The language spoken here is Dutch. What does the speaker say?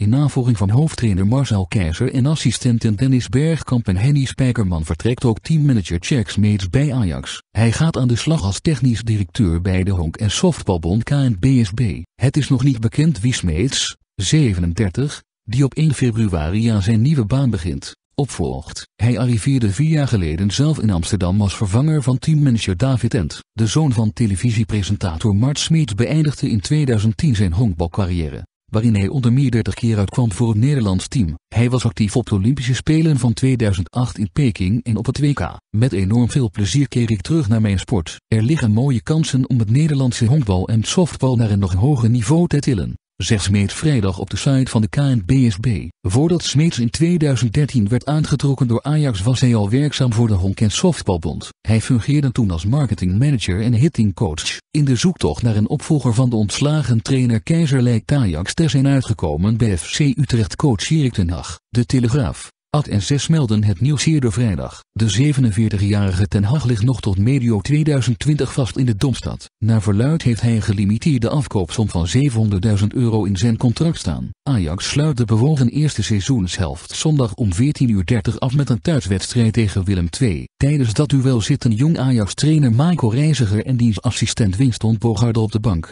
in navolging van hoofdtrainer Marcel Keizer en assistenten Dennis Bergkamp en Henny Spijkerman vertrekt ook teammanager Jack Smeets bij Ajax. Hij gaat aan de slag als technisch directeur bij de Honk en Softbalbond KNBSB. Het is nog niet bekend wie Smeets, 37, die op 1 februari aan zijn nieuwe baan begint, opvolgt. Hij arriveerde vier jaar geleden zelf in Amsterdam als vervanger van teammanager David Ent. De zoon van televisiepresentator Mart Smeets beëindigde in 2010 zijn honkbalcarrière waarin hij onder meer 30 keer uitkwam voor het Nederlands team. Hij was actief op de Olympische Spelen van 2008 in Peking en op het WK. Met enorm veel plezier keer ik terug naar mijn sport. Er liggen mooie kansen om het Nederlandse honkbal en softbal naar een nog hoger niveau te tillen zegt Smeet vrijdag op de site van de KNBSB. Voordat Smeets in 2013 werd aangetrokken door Ajax was hij al werkzaam voor de Honk en Softbalbond. Hij fungeerde toen als marketingmanager en hittingcoach. In de zoektocht naar een opvolger van de ontslagen trainer Keizer lijkt Ajax te zijn uitgekomen bij FC Utrecht coach Erik ten De Telegraaf Ad en 6 melden het nieuws eerder vrijdag. De 47-jarige Ten Hag ligt nog tot medio 2020 vast in de Domstad. Naar verluid heeft hij een gelimiteerde afkoopsom van 700.000 euro in zijn contract staan. Ajax sluit de bewogen eerste seizoenshelft zondag om 14.30 af met een thuiswedstrijd tegen Willem II. Tijdens dat duel zitten jong Ajax-trainer Michael Reiziger en diens assistent Winston Bogarde op de bank.